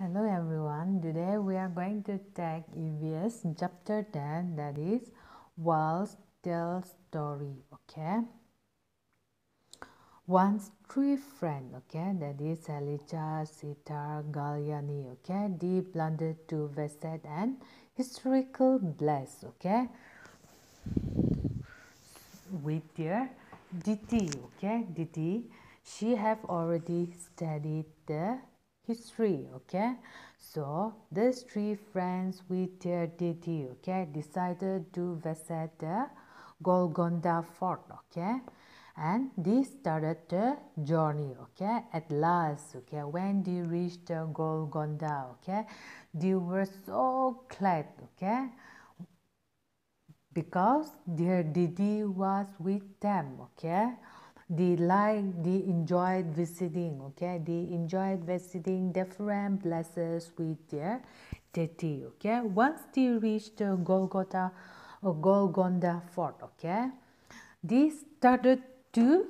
Hello everyone, today we are going to take EVS chapter 10 that is Walls Tell Story, okay? Once three friends, okay, that is Alicia, Sitar, Galyani, okay, they plundered to visit an historical place, okay, with their DT, okay, DT. She have already studied the it's tree okay so these three friends with their deity okay decided to visit the golconda fort okay and they started the journey okay at last okay when they reached the golconda okay they were so glad okay because their deity was with them okay they like, they enjoyed visiting, okay? They enjoyed visiting different places with their deity, okay? Once they reached uh, Golgotha, uh, Golgonda fort, okay? They started to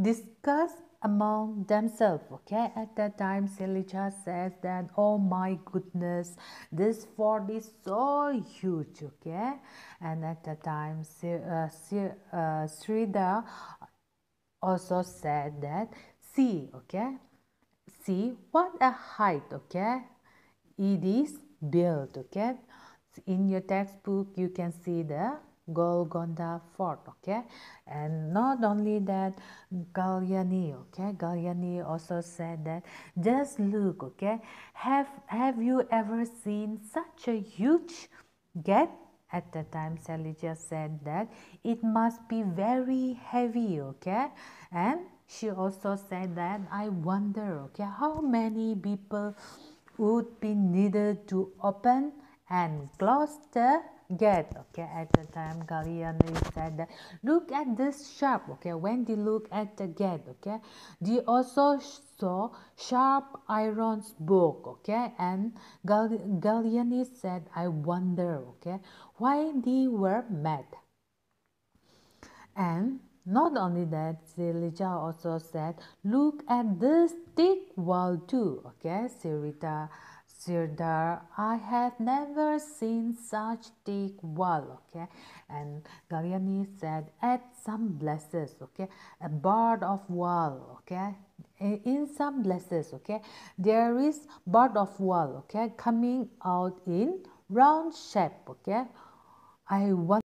discuss among themselves. Okay, at that time, Selija says that, Oh my goodness, this fort is so huge. Okay, and at that time, Sri, uh, uh also said that see, okay? See what a height, okay? It is built, okay? In your textbook, you can see the Golgonda fort, okay? And not only that, Galyani, okay? Galyani also said that, just look, okay? Have, have you ever seen such a huge gap at the time, Sally just said that it must be very heavy, okay? And she also said that I wonder, okay, how many people would be needed to open and close the get okay at the time Galliani said that, look at this sharp okay when they look at the gate okay they also saw sharp iron spoke okay and Galliani said I wonder okay why they were mad and not only that, Elijah also said, Look at this thick wall too. Okay, Sirita, Sirdar, I have never seen such thick wall. Okay, and Garyani said, Add some blesses. Okay, a bird of wall. Okay, in some blesses. Okay, there is bird of wall. Okay, coming out in round shape. Okay, I want.